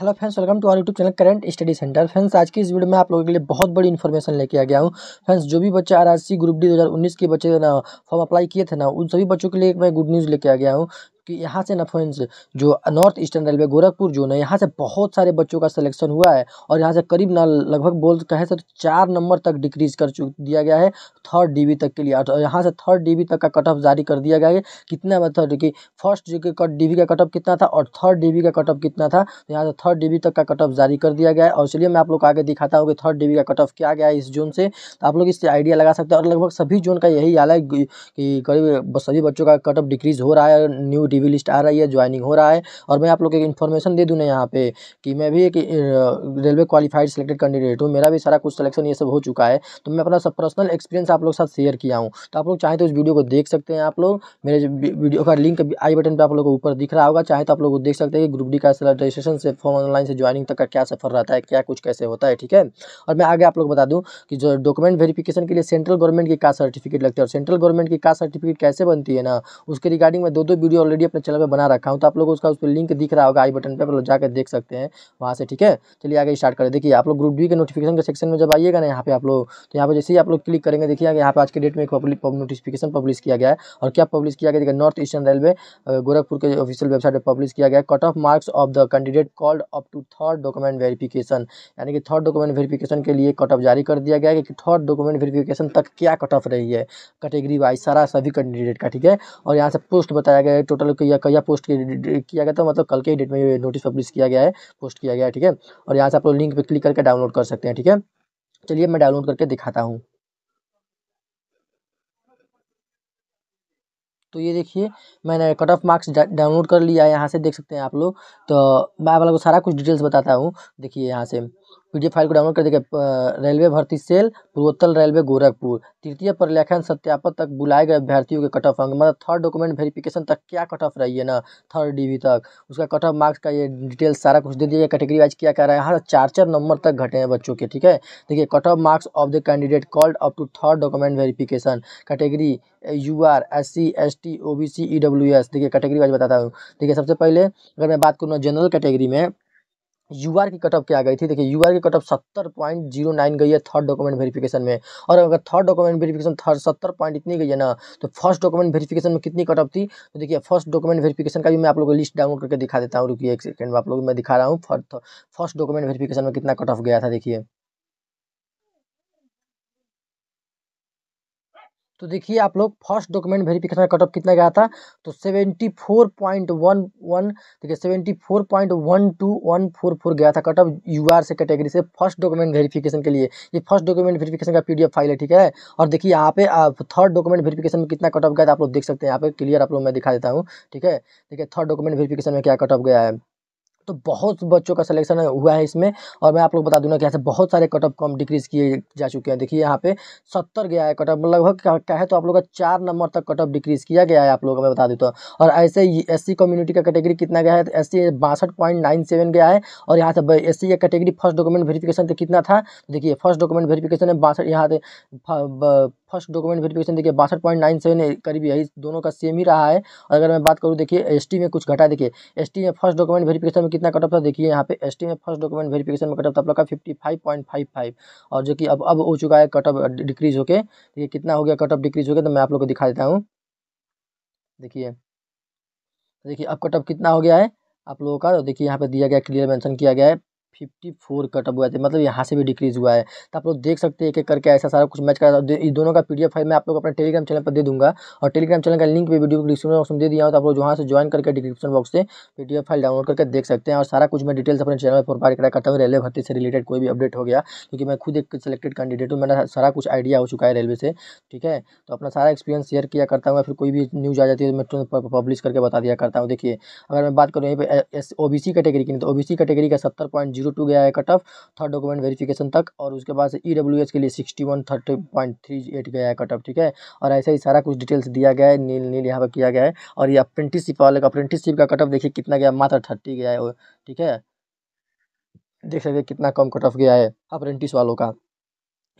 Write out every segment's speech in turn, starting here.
hello friends welcome to our YouTube channel current study centre friends आज की इस video में आप लोगों के लिए बहुत बड़ी इन्फॉर्मेशन लेके आ गया हूँ फ्रेंड्स जो भी बच्चे सी ग्रुप डी 2019 के बच्चे ना फॉर्म अप्लाई किए थे ना उन सभी बच्चों के लिए मैं गुड न्यूज़ लेके आ गया हूँ कि यहाँ से फ्रेंड्स जो north eastern railway Gorakhpur zone है यहाँ से बहुत सारे बच्चों का सिलेक्शन हुआ है और यहाँ से करीब ना लगभग बोल कहें तो चार नंबर तक डिक्रीज कर चु दिया गया है थर्ड डी तक के लिए और यहाँ से थर्ड डी तक का कट ऑफ जारी कर दिया गया है कितना मतलब कि फर्स्ट डी का कटअप कितना था और थर्ड डी का कटअप कितना था तो यहाँ से थर्ड डी तक का कटअप जारी कर दिया गया है और इसलिए मैं आप लोग को आगे दिखाता हूँ कि थर्ड डी का कट ऑफ क्या गया है इस जोन से तो आप लोग इससे आइडिया लगा सकते हैं और लगभग सभी जोन का यही हाल है कि करीब सभी बच्चों का कट ऑफ डिक्रीज हो रहा है न्यू टीवी लिस्ट आ रही है ज्वाइनिंग हो रहा है और मैं आप लोग एक इन्फॉर्मेशन दे दूँ ना यहाँ पे कि मैं भी एक रेलवे क्वालिफाइड सेलेक्टेड कैंडिडेट हूँ मेरा भी सारा कुछ सिलेक्शन ये सब हो चुका है तो मैं अपना सब पर्सनल एक्सपीरियंस आप लोग साथ शेयर किया हूँ तो आप लोग चाहें तो उस वीडियो को देख सकते हैं आप लोग मेरे वीडियो का लिंक आई बटन पर आप लोग को ऊपर दिख रहा होगा चाहे तो आप लोग देख सकते हैं कि ग्रुप डी का रजिस्ट्रेशन से फॉर्म ऑनलाइन से ज्वाइनिंग तक का क्या सफर रहता है क्या कुछ कैसे होता है ठीक है और मैं आगे आप लोग बता दूँ कि जो डॉक्यूमेंट वेरिफिकेशन के लिए सेंट्रल गवर्नमेंट की कास्ट सर्टिफिकेट लगती है और सेंट्रल गवर्नमेंट की कास्ट सर्टिफिकेट कैसे बनती है ना उसके रिगार्डिंग में दो दो वीडियो ऑलरेडी अपने चैनल पर बना रखा हूँ तो आप लोग उसका उस पर लिंक दिख रहा होगा आई बटन पर आप लोग जाकर देख सकते हैं वहाँ से ठीक है चलिए आगे स्टार्ट करें देखिए आप लोग ग्रुप डी के नोटिफिकेशन के सेक्शन में जब आइएगा ना यहाँ पे आप लोग तो यहाँ पर जैसे ही आप लोग क्लिक करेंगे देखिए यहाँ पर आज के डेट में एक पब्लिक नोटिफिकेशन पब्लिश किया गया है और क्या पब्लिश किया गया देखिए नॉर्थ ईस्टर्न रेलवे गोरखपुर के ऑफिशियल वेबसाइट पर पब्लिश किया गया cut off marks of the candidate called up to third document verification यानी कि थर्ड डॉक्यूमेंट वेरिफिकेशन के लिए कट ऑफ जारी कर दिया गया है कि थर्ड डॉक्यूमेंट वेरिफिकेशन तक क्या कट ऑफ रही है कैटेगरी वाइज सारा सभी कैंडिडेट का ठीक है और यहाँ से पोस्ट बताया गया है टोटल कया कया पोस्ट किया गया था मतलब कल के डेट में नोटिस पब्लिश किया गया है पोस्ट किया गया है ठीक है और यहाँ से आप लोग लिंक पर क्लिक करके डाउनलोड कर सकते हैं ठीक है चलिए मैं डाउनलोड करके दिखाता हूँ तो ये देखिए मैंने कट ऑफ मार्क्स डाउनलोड कर लिया है यहाँ से देख सकते हैं आप लोग तो मैं आप लोग को सारा कुछ डिटेल्स बताता हूँ देखिए यहाँ से पीडीएफ फाइल को डाउनलोड कर देखिए रेलवे भर्ती सेल पूर्वोत्तर रेलवे गोरखपुर तृतीय पर लेखन सत्यापन तक बुलाए गए अभ्यर्थियों के कट ऑफ अंक मतलब थर्ड डॉक्यूमेंट वेरिफिकेशन तक क्या कट ऑफ रही है ना थर्ड डीवी तक उसका कट ऑफ मार्क्स का ये डिटेल सारा कुछ दे दिया कैटेगरी वाइज क्या कर रहा है हर चार चार नंबर तक घटे हैं बच्चों के ठीक है देखिए cut off marks of the candidate called up to third document verification category U R S C S T O B C E W S देखिए कैटेगरी वाइज बताता हूँ देखिए सबसे पहले अगर मैं बात करूँ जनरल कैटेगरी में यू आर की कटअप क्या गई थी देखिए यू आर की कटअप सत्तर पॉइंट जीरो नाइन गई है थर्ड डॉक्यूमेंट वेरिफिकेशन में और अगर थर्ड डॉक्यूमेंट वेरिफिकेशन थर्ड सत्तर पॉइंट इतनी गई है ना तो फर्स्ट डॉक्यूमेंट वेरिफिकेशन में कितनी कटअप थी तो देखिए फर्स्ट डॉक्यूमेंट वेरिफिकेशन का भी मैं आप लोगों को लिस्ट डाउनलोड करके दिखा देता हूँ रुकी एक सेकंड में आप लोग को मैं दिखा रहा हूँ फर्स्ट डॉक्यूमेंट वेरिफिकेशन में कितना कटअप गया था देखिए तो देखिए आप लोग फर्स्ट डॉक्यूमेंट वेरिफिकेशन का कट ऑफ कितना गया था तो seventy four point one one देखिए seventy four point one two one four four गया था कट ऑफ यू आर से कैटेगरी से फर्स्ट डॉक्यूमेंट वेरिफिकेशन के लिए ये फर्स्ट डॉक्यूमेंट वेरिफिकेशन का पीडीएफ फाइल है ठीक है और देखिए यहाँ पे थर्ड डॉक्यूमेंट वेरिफिकेशन में कितना कट ऑफ गया था आप लोग देख सकते हैं यहाँ पे क्लियर आप लोग मैं दिखा देता हूँ ठीक है देखिए थर्ड डॉक्यूमेंट वेरिफिकेशन में क्या कट ऑफ गया है तो बहुत बच्चों का सिलेक्शन हुआ है इसमें और मैं आप लोग बता दूंगा कि यहाँ से बहुत सारे कट ऑफ कम डिक्रीज़ किए जा चुके हैं देखिए यहाँ पे सत्तर गया है कट ऑफ मतलब लगभग क्या है तो आप लोग का चार नंबर तक कट ऑफ डिक्रीज़ किया गया है आप लोगों को मैं बता देता हूँ और ऐसे ही एस कम्युनिटी का कैटेगरी कितना गया है तो एस सी बासठ गया है और यहाँ से एस का कैटेगरी फर्स्ट डॉक्यूमेंट वेरीफिकेशन कितना था तो देखिए फर्स्ट डॉक्यूमेंट वेरीफिकेशन है बासठ यहाँ से फर्स्ट डॉक्यूमेंट वेरिफिकेशन देखिए बासठ पॉइंट नाइन सेवन करीब यही दोनों का सेम ही रहा है और अगर मैं बात करूँ देखिए एसटी में कुछ घटा देखिए एसटी में फर्स्ट डॉक्यूमेंट वेरिफिकेशन में कितना कटअप था देखिए यहाँ पे एसटी में फर्स्ट डॉक्यूमेंट वेरिफिकेशन में कट था आप लोग का fifty five point five five और जो कि अब अब हो चुका है कटअप डिक्रीज होकर देखिए कितना हो गया कटअप डिक्रीज हो गया तो मैं आप लोग को दिखा देता हूँ देखिए देखिए अब कटअप कितना हो गया है आप लोगों का तो देखिए यहाँ पे दिया गया क्लियर मेंशन किया गया है फिफ्टी फोर कट हुआ था तो मतलब यहाँ से भी डिक्रीज़ हुआ है तो आप लोग देख सकते हैं एक एक करके ऐसा सारा कुछ मैच कर इस दोनों का पीडीएफ फाइल मैं आप लोग अपने टेलीग्राम चैनल पर दे दूंगा और टेलीग्राम चैनल का लिंक भी वीडियो को डिस्क्रिप्शन बॉक्स में दे दिया हूँ तो आप लोग वहाँ से ज्वाइन करके डिस्क्रिप्शन बॉक्स से पी फाइल डाउनलोड करके देख सकते हैं और सारा कुछ मैं डिटेल्स अपने चैनल पर प्रोवाइड करा करता हूँ रेलवे भर्ती से रिलेटेड कोई भी अपडेट हो गया क्योंकि मैं खुद एक सिलेक्टेड कैंडिडेट हूँ मेरा सारा कुछ आइडिया हो चुका है रेलवे से ठीक है तो अपना सारा एक्सपीरियंस शेयर किया करता हूँ फिर कोई भी न्यूज़ आ जाती है तो मैं पब्लिश करके बता दिया करता हूँ देखिए अगर मैं बात करूँ यहीं पर ओ कैटेगरी की तो ओ कैटेगरी का सत्तर पॉइंट जीरो जीरो टू गया है cut off third document verification तक और उसके बाद ई डब्ल्यू एस के लिए sixty one thirty point three eight गया है कट ऑफ ठीक है और ऐसा ही सारा कुछ डिटेल्स दिया गया है नील नील यहाँ पर किया गया है और ये अप्रेंटिसशिप वाले का अप्रेंटिसशिप का कट ऑफ देखिए कितना गया मात्र थर्टी गया है ठीक है देख सकते कितना कम कट ऑफ गया है अप्रेंटिस वालों का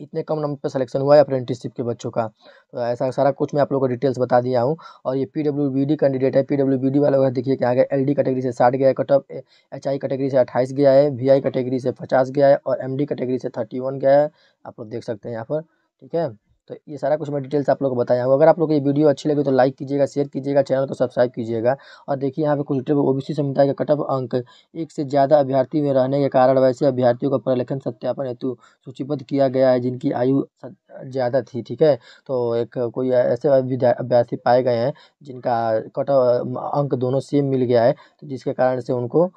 इतने कम नंबर पे सिलेक्शन हुआ है अप्रेंटिसशिप के बच्चों का तो ऐसा सारा कुछ मैं आप लोगों को डिटेल्स बता दिया हूँ और ये पी डब्ल्यू डी कैंडिडेट है पी डब्ल्यू डी वाला देखिए क्या गया एल डी कैटेगरी से साठ गया है कटअप एच आई कैटेगरी से अट्ठाईस गया है वी आई कैटेगरी से पचास गया है और एम डी कैटेगरी से थर्टी वन गया है आप लोग देख सकते हैं यहाँ पर ठीक है तो ये सारा कुछ मैं डिटेल्स आप लोग को बताया हूँ अगर आप लोग को ये वीडियो अच्छी लगी तो लाइक कीजिएगा शेयर कीजिएगा चैनल को सब्सक्राइब कीजिएगा और देखिए यहाँ पे कुछ डिटेल बी समुदाय का कटअप अंक एक से ज़्यादा अभ्यर्थी में रहने के कारण वैसे अभ्यर्थियों का प्रलेखन सत्यापन हेतु सूचीबद्ध किया गया है जिनकी आयु ज़्यादा थी ठीक है तो एक कोई ऐसे अभ्यर्थी पाए गए हैं जिनका कट अंक दोनों सेम मिल गया है तो जिसके कारण से उनको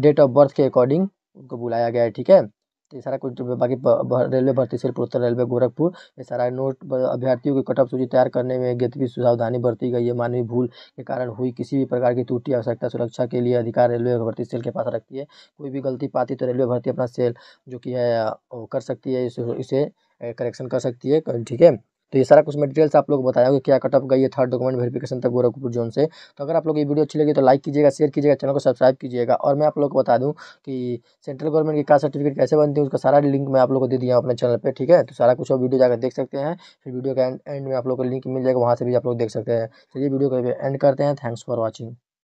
डेट ऑफ बर्थ के अकॉर्डिंग उनको बुलाया गया है ठीक है ये सारा कुछ बाकी रेलवे भर्ती सिर्फ उत्तर रेलवे गोरखपुर ये सारा नोट अभ्यर्थियों की कटअप सूची तैयार करने में गतिविधि सावधानी बरती गई है मानवीय भूल के कारण हुई किसी भी प्रकार की त्रुटि आवश्यकता सुरक्षा के लिए अधिकार रेलवे भर्ती सेल के पास रखती है कोई भी गलती पाती तो रेलवे भर्ती अपना सेल जो कि है कर सकती है इसे करेक्शन कर सकती है ठीक है तो ये सारा कुछ मटेरियल्स आप लोग बताया कि क्या कटअप गई है थर्ड डॉक्यूमेंट वेरिफिकेशन तक गोरखपुर जोन से तो अगर आप लोग ये वीडियो अच्छी लगी तो लाइक कीजिएगा शेयर कीजिएगा चैनल को सब्सक्राइब कीजिएगा और मैं आप लोग को बता दूँ कि सेंट्रल गवर्नमेंट की कास्ट सर्टिफिकेट कैसे बनती है उसका सारा लिंक मैं आप लोग को दे दिया हूँ अपने चैनल पर ठीक है तो सारा कुछ वीडियो जाकर देख सकते हैं फिर वीडियो का एंड में आप लोग को लिंक मिल जाएगा वहाँ से भी आप लोग देख सकते हैं चलिए वीडियो को एंड करते हैं थैंक्स फॉर वॉचिंग